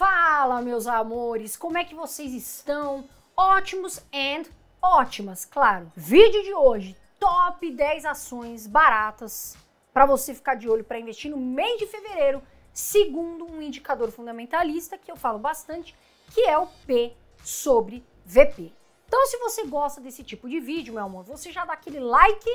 Fala, meus amores, como é que vocês estão? Ótimos and ótimas, claro. Vídeo de hoje, top 10 ações baratas para você ficar de olho para investir no mês de fevereiro, segundo um indicador fundamentalista que eu falo bastante, que é o P sobre VP. Então, se você gosta desse tipo de vídeo, meu amor, você já dá aquele like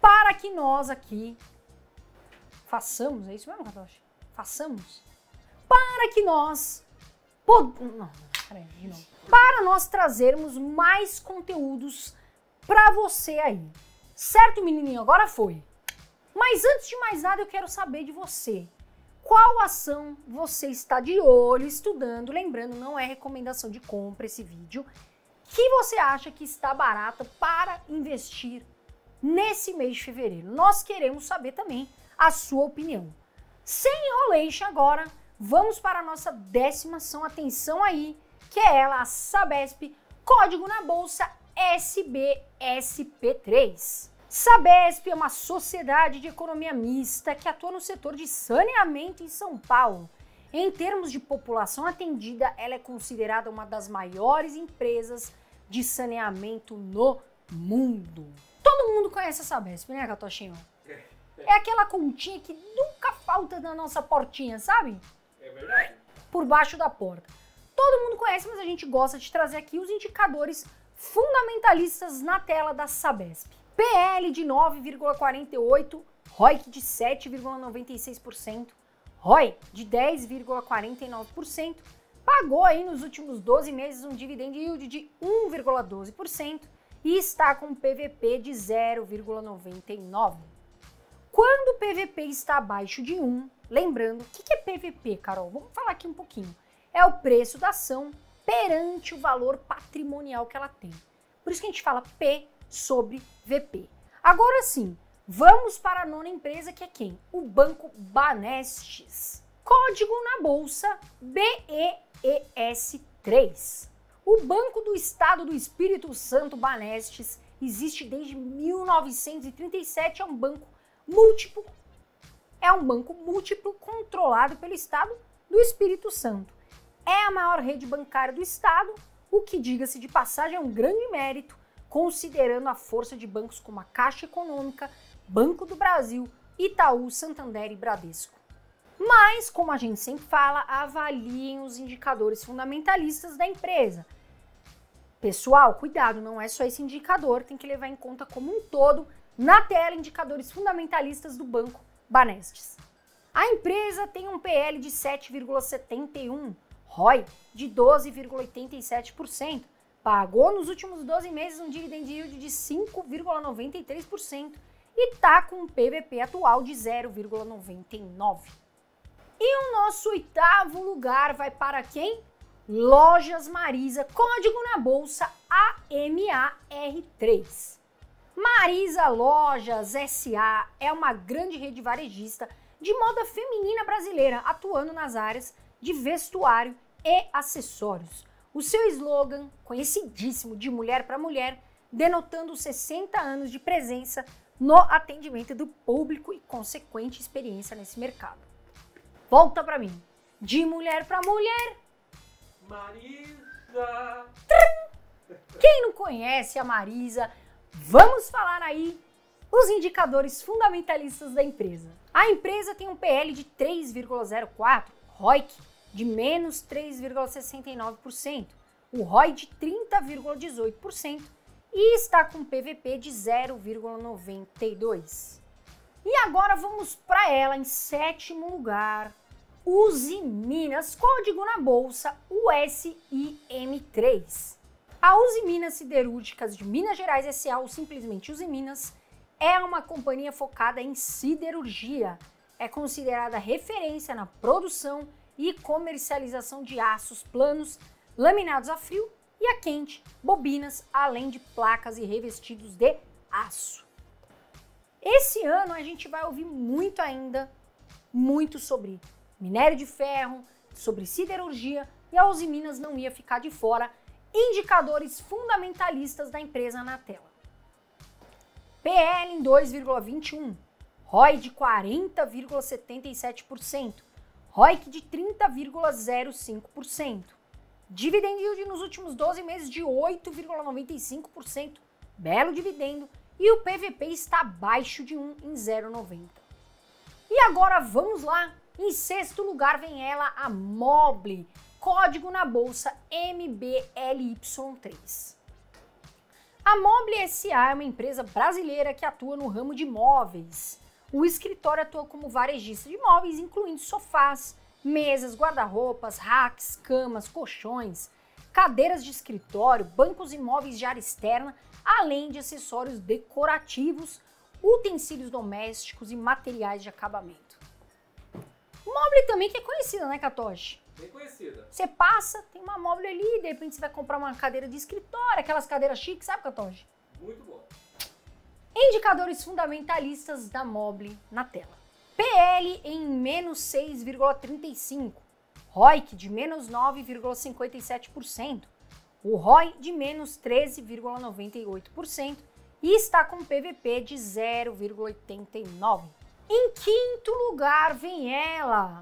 para que nós aqui façamos, é isso mesmo, Katoshi? façamos para que nós pod... não, peraí, para nós trazermos mais conteúdos para você aí. Certo, menininho? Agora foi. Mas antes de mais nada, eu quero saber de você. Qual ação você está de olho estudando? Lembrando, não é recomendação de compra esse vídeo. Que você acha que está barata para investir nesse mês de fevereiro? Nós queremos saber também a sua opinião. Sem enrolation agora, vamos para a nossa décima ação, atenção aí, que é ela, a Sabesp, código na bolsa SBSP3. Sabesp é uma sociedade de economia mista que atua no setor de saneamento em São Paulo. Em termos de população atendida, ela é considerada uma das maiores empresas de saneamento no mundo. Todo mundo conhece a Sabesp, né, Catochinho? É, é aquela continha que do alta da nossa portinha, sabe? É verdade. Por baixo da porta. Todo mundo conhece, mas a gente gosta de trazer aqui os indicadores fundamentalistas na tela da Sabesp. PL de 9,48, ROIC de 7,96%, ROI de 10,49%, pagou aí nos últimos 12 meses um dividend yield de 1,12% e está com um PVP de 0,99%. Quando o PVP está abaixo de 1, lembrando, o que é PVP, Carol? Vamos falar aqui um pouquinho. É o preço da ação perante o valor patrimonial que ela tem. Por isso que a gente fala P sobre VP. Agora sim, vamos para a nona empresa que é quem? O Banco Banestes. Código na bolsa BEES3. O Banco do Estado do Espírito Santo Banestes existe desde 1937, é um banco múltiplo, é um banco múltiplo controlado pelo Estado do Espírito Santo. É a maior rede bancária do Estado, o que, diga-se de passagem, é um grande mérito, considerando a força de bancos como a Caixa Econômica, Banco do Brasil, Itaú, Santander e Bradesco. Mas, como a gente sempre fala, avaliem os indicadores fundamentalistas da empresa. Pessoal, cuidado, não é só esse indicador, tem que levar em conta como um todo na tela, indicadores fundamentalistas do banco Banestes. A empresa tem um PL de 7,71, ROI de 12,87%, pagou nos últimos 12 meses um dividend yield de 5,93% e está com um PVP atual de 0,99. E o nosso oitavo lugar vai para quem? Lojas Marisa, código na bolsa AMAR3. Marisa Lojas SA é uma grande rede varejista de moda feminina brasileira, atuando nas áreas de vestuário e acessórios. O seu slogan, conhecidíssimo de mulher para mulher, denotando 60 anos de presença no atendimento do público e consequente experiência nesse mercado. Volta para mim. De mulher para mulher. Marisa. Quem não conhece a Marisa Vamos falar aí os indicadores fundamentalistas da empresa. A empresa tem um PL de 3,04, ROIC de menos 3,69%, o ROI de 30,18% e está com PVP de 0,92. E agora vamos para ela em sétimo lugar. Use Minas, código na bolsa USIM3. A Uzi Minas Siderúrgicas de Minas Gerais S.A., ou simplesmente Uzi Minas, é uma companhia focada em siderurgia. É considerada referência na produção e comercialização de aços planos, laminados a frio e a quente, bobinas, além de placas e revestidos de aço. Esse ano a gente vai ouvir muito ainda, muito sobre minério de ferro, sobre siderurgia, e a Uzi Minas não ia ficar de fora indicadores fundamentalistas da empresa na tela. PL em 2,21, ROI de 40,77%, ROIC de 30,05%, dividend yield nos últimos 12 meses de 8,95%, belo dividendo, e o PVP está abaixo de 1 em 0,90. E agora vamos lá, em sexto lugar vem ela, a Mobile, código na bolsa MBLY3. A Mobile SA é uma empresa brasileira que atua no ramo de móveis. O escritório atua como varejista de móveis, incluindo sofás, mesas, guarda-roupas, racks, camas, colchões, cadeiras de escritório, bancos e móveis de área externa, além de acessórios decorativos, utensílios domésticos e materiais de acabamento. Mobile também que é conhecida, né, Katoshi? Bem conhecida. Você passa, tem uma móvel ali, de repente você vai comprar uma cadeira de escritório, aquelas cadeiras chiques, sabe, Catonge? Muito bom. Indicadores fundamentalistas da Mobile na tela. PL em menos 6,35%, ROIC de menos 9,57%, o ROI de menos 13,98% e está com PVP de 0,89%. Em quinto lugar vem ela,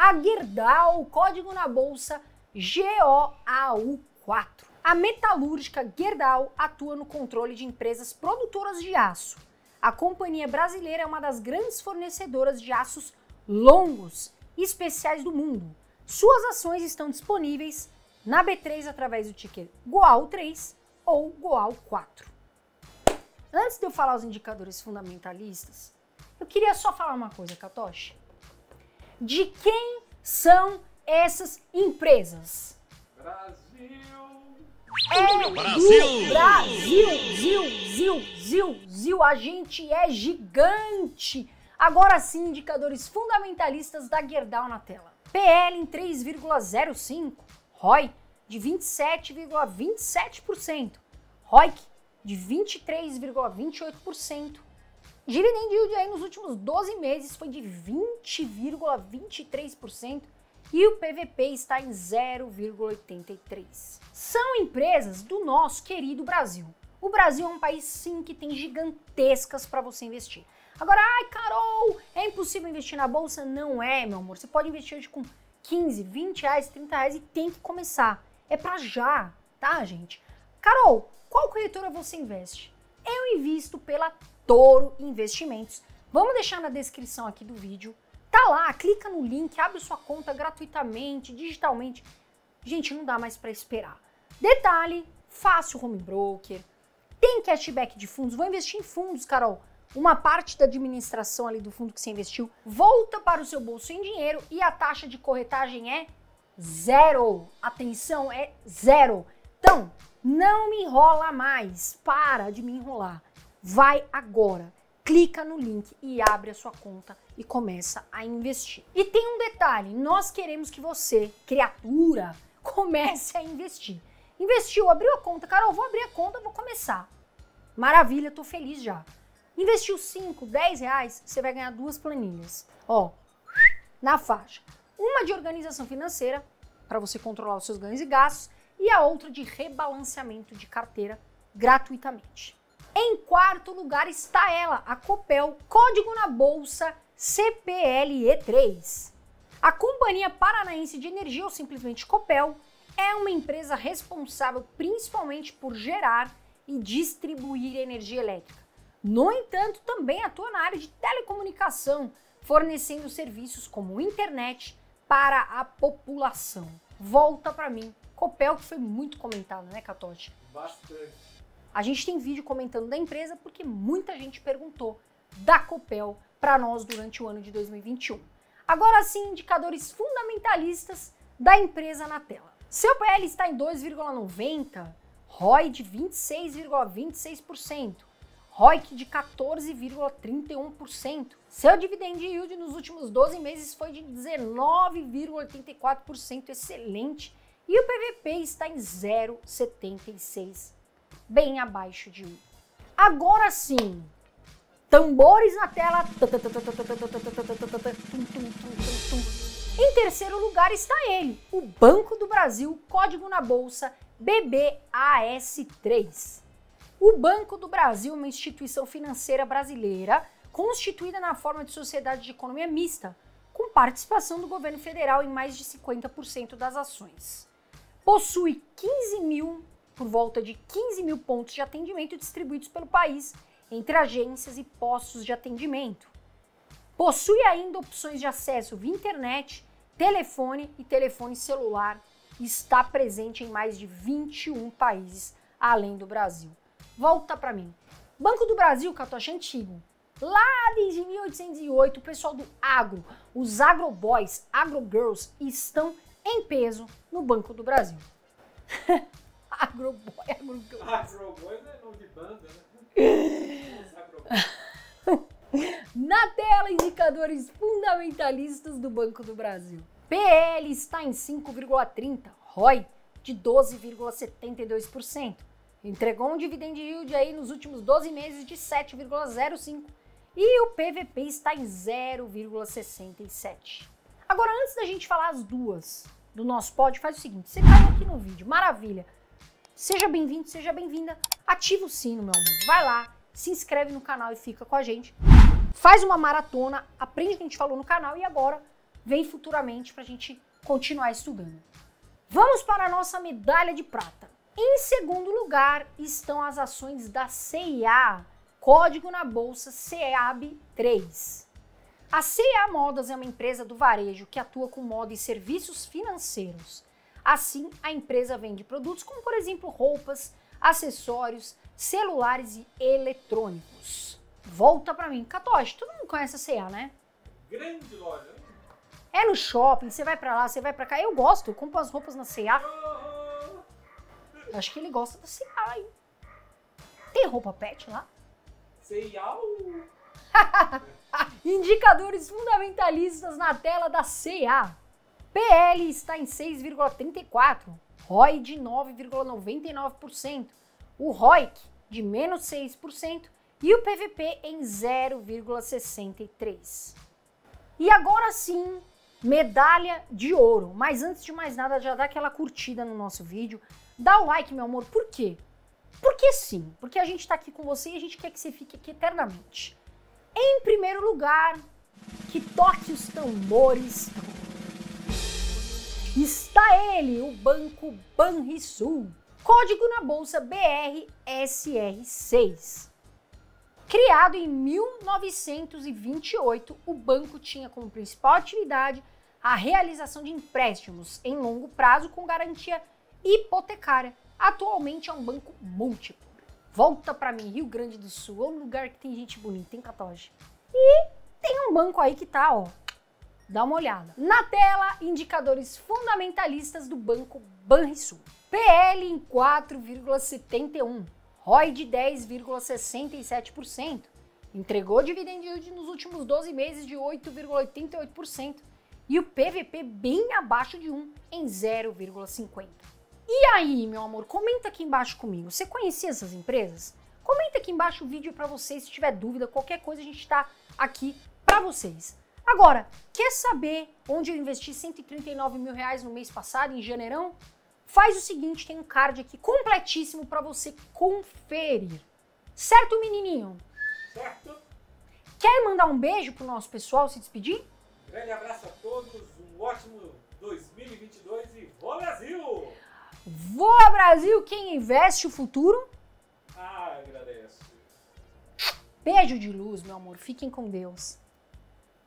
a Gerdau, código na bolsa GOAU4. A metalúrgica Gerdau atua no controle de empresas produtoras de aço. A companhia brasileira é uma das grandes fornecedoras de aços longos e especiais do mundo. Suas ações estão disponíveis na B3 através do ticker goau 3 ou goau 4 Antes de eu falar os indicadores fundamentalistas, eu queria só falar uma coisa, Katoshi de quem são essas empresas? Brasil! É Brasil! do Brasil! Zil, zil, zil, zil, a gente é gigante! Agora sim, indicadores fundamentalistas da Gerdau na tela. PL em 3,05, ROI de 27,27%, ,27%, ROIC de 23,28%, Dividend yield aí nos últimos 12 meses foi de 20,23% e o PVP está em 0,83. São empresas do nosso querido Brasil. O Brasil é um país sim que tem gigantescas para você investir. Agora, ai, Carol, é impossível investir na bolsa? Não é, meu amor. Você pode investir hoje com 15, 20 reais, 30 reais e tem que começar. É para já, tá, gente? Carol, qual corretora você investe? Eu invisto pela Toro Investimentos. Vamos deixar na descrição aqui do vídeo. Tá lá, clica no link, abre sua conta gratuitamente, digitalmente. Gente, não dá mais para esperar. Detalhe, fácil home broker, tem cashback de fundos, vou investir em fundos, Carol. Uma parte da administração ali do fundo que você investiu volta para o seu bolso em dinheiro e a taxa de corretagem é zero. Atenção, é zero. Então, não me enrola mais. Para de me enrolar. Vai agora, clica no link e abre a sua conta e começa a investir. E tem um detalhe: nós queremos que você, criatura, comece a investir. Investiu, abriu a conta, Carol, vou abrir a conta, vou começar. Maravilha, tô feliz já. Investiu 5, 10 reais, você vai ganhar duas planilhas. Ó, na faixa. Uma de organização financeira, para você controlar os seus ganhos e gastos, e a outra de rebalanceamento de carteira gratuitamente. Em quarto lugar está ela, a Copel, código na bolsa CPLE3. A Companhia Paranaense de Energia, ou simplesmente Copel, é uma empresa responsável principalmente por gerar e distribuir energia elétrica. No entanto, também atua na área de telecomunicação, fornecendo serviços como internet para a população. Volta para mim. Copel que foi muito comentado, né, Catote? Bastante. A gente tem vídeo comentando da empresa porque muita gente perguntou da Copel para nós durante o ano de 2021. Agora sim, indicadores fundamentalistas da empresa na tela. Seu PL está em 2,90, ROI de 26,26%, ROIC de 14,31%. Seu dividend yield nos últimos 12 meses foi de 19,84%, excelente. E o PVP está em 0,76% bem abaixo de 1. Agora sim, tambores na tela. Em terceiro lugar está ele, o Banco do Brasil, código na bolsa BBAS3. O Banco do Brasil é uma instituição financeira brasileira constituída na forma de sociedade de economia mista, com participação do governo federal em mais de 50% das ações. Possui mil por volta de 15 mil pontos de atendimento distribuídos pelo país, entre agências e postos de atendimento. Possui ainda opções de acesso via internet, telefone e telefone celular e está presente em mais de 21 países além do Brasil. Volta para mim. Banco do Brasil, Catoche é Antigo. Lá desde 1808, o pessoal do agro, os agroboys, agrogirls, estão em peso no Banco do Brasil. Agroboy, Agroboy. Agroboy não é nome de banda, né? Na tela, indicadores fundamentalistas do Banco do Brasil. PL está em 5,30, ROI de 12,72%. Entregou um dividend yield aí nos últimos 12 meses de 7,05 e o PVP está em 0,67. Agora, antes da gente falar as duas do nosso pod, faz o seguinte: você cai aqui no vídeo, maravilha! Seja bem-vindo, seja bem-vinda. Ativa o sino, meu amor. Vai lá, se inscreve no canal e fica com a gente. Faz uma maratona, aprende o que a gente falou no canal e agora vem futuramente para a gente continuar estudando. Vamos para a nossa medalha de prata. Em segundo lugar estão as ações da CIA, código na bolsa CEAB3. A CIA Modas é uma empresa do varejo que atua com moda e serviços financeiros. Assim, a empresa vende produtos como, por exemplo, roupas, acessórios, celulares e eletrônicos. Volta para mim, Catoche, todo mundo conhece a C&A, né? Grande loja. né? É no shopping, você vai para lá, você vai para cá. Eu gosto, eu compro as roupas na C&A. Oh. Acho que ele gosta da C&A, hein? Tem roupa pet lá? C&A Indicadores fundamentalistas na tela da C&A. PL está em 6,34%, ROI de 9,99%, o ROIC de menos 6% e o PVP em 0,63%. E agora sim, medalha de ouro. Mas antes de mais nada, já dá aquela curtida no nosso vídeo, dá o like, meu amor, por quê? Porque sim, porque a gente está aqui com você e a gente quer que você fique aqui eternamente. Em primeiro lugar, que toque os tambores, Está ele, o Banco Banrisul. Código na bolsa BRSR6. Criado em 1928, o banco tinha como principal atividade a realização de empréstimos em longo prazo com garantia hipotecária. Atualmente é um banco múltiplo. Volta para mim, Rio Grande do Sul, é um lugar que tem gente bonita, tem catoge. E tem um banco aí que tá, ó, Dá uma olhada. Na tela, indicadores fundamentalistas do banco Banrisul. PL em 4,71, ROI de 10,67%, entregou dividend yield nos últimos 12 meses de 8,88% e o PVP bem abaixo de 1 em 0,50. E aí, meu amor, comenta aqui embaixo comigo. Você conhecia essas empresas? Comenta aqui embaixo o vídeo para vocês se tiver dúvida, qualquer coisa a gente está aqui para vocês. Agora, quer saber onde eu investi 139 mil reais no mês passado, em janeirão? Faz o seguinte, tem um card aqui completíssimo para você conferir. Certo, menininho? Certo. Quer mandar um beijo pro nosso pessoal, se despedir? Um grande abraço a todos, um ótimo 2022 e Vô Brasil! Voa Brasil, quem investe o futuro? Ah, agradeço. Beijo de luz, meu amor. Fiquem com Deus.